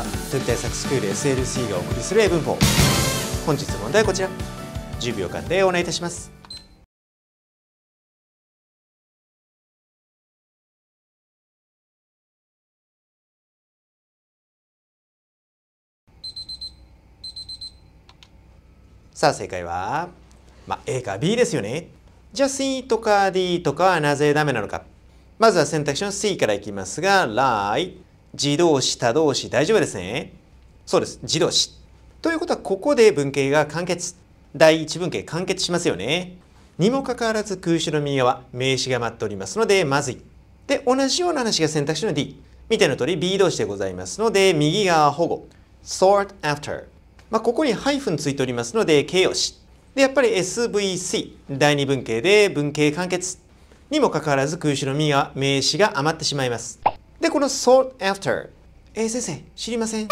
した絶対策スクール SLC がお送りする英文法本日の問題はこちら10秒間でお願いいたしますさあ正解は、まあ、A か B ですよねじゃあ C とか D とかはなぜダメなのかまずは選択肢の C からいきますが Lie 自動詞、他動詞、大丈夫ですねそうです。自動詞。ということは、ここで文型が完結。第一文型完結しますよね。にもかかわらず空詞の右側、名詞が待っておりますので、まずい。で、同じような話が選択肢の D。見ての通り B 動詞でございますので、右側保護。sort after。まあ、ここにハイフンついておりますので、形容詞。で、やっぱり SVC。第二文型で文型完結。にもかかわらず空詞の右側、名詞が余ってしまいます。で、この s o r t after。えー、先生、知りません。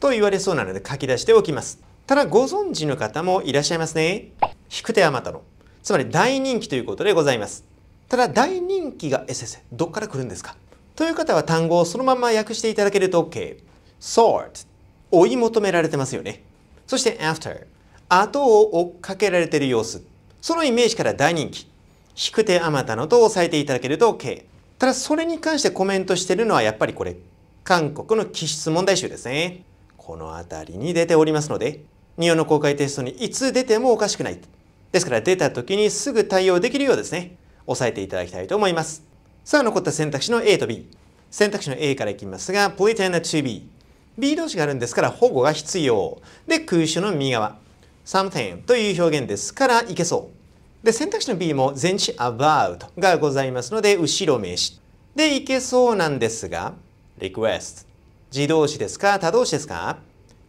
と言われそうなので書き出しておきます。ただ、ご存知の方もいらっしゃいますね。引く手あまたの。つまり大人気ということでございます。ただ、大人気が、えー、先生、どっから来るんですかという方は単語をそのまま訳していただけると OK。sort。追い求められてますよね。そして after。後を追っかけられている様子。そのイメージから大人気。引く手あまたのと押さえていただけると OK。ただそれに関してコメントしてるのはやっぱりこれ韓国の気質問題集ですねこの辺りに出ておりますので日本の公開テストにいつ出てもおかしくないですから出た時にすぐ対応できるようですね押さえていただきたいと思いますさあ残った選択肢の A と B 選択肢の A からいきますが pretend to be B 同士があるんですから保護が必要で空襲の右側 something という表現ですからいけそうで、選択肢の B も前置詞 about がございますので、後ろ名詞。で、いけそうなんですが、request。自動詞ですか他動詞ですか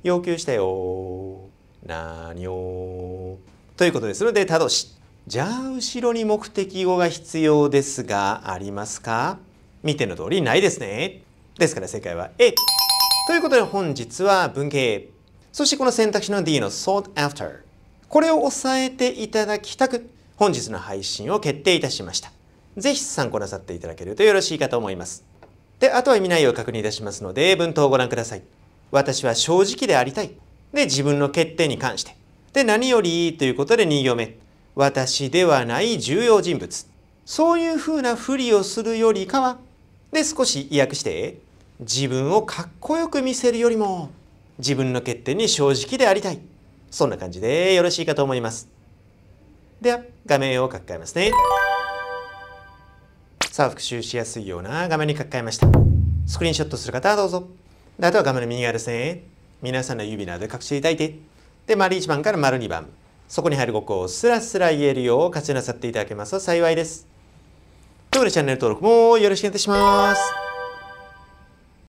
要求したよ。なにょということですので、他動詞。じゃあ、後ろに目的語が必要ですが、ありますか見ての通りないですね。ですから正解は A。ということで本日は文系。そしてこの選択肢の D の sought after。これを押さえていただきたく。本日の配信を決定いたしました。ぜひ参考なさっていただけるとよろしいかと思います。で、あとは意味内容を確認いたしますので、文頭をご覧ください。私は正直でありたい。で、自分の欠点に関して。で、何よりということで2行目。私ではない重要人物。そういうふうなふりをするよりかは、で、少し意訳して、自分をかっこよく見せるよりも、自分の欠点に正直でありたい。そんな感じでよろしいかと思います。では、画面を書き換えますね。さあ、復習しやすいような画面に書き換えました。スクリーンショットする方はどうぞ。であとは画面の右側ですね。皆さんの指などで隠していただいて、で、丸1番から丸2番。そこに入る語句をスラスラ言えるよう活用なさっていただけますと幸いです。ということでチャンネル登録もよろしくお願いいたします。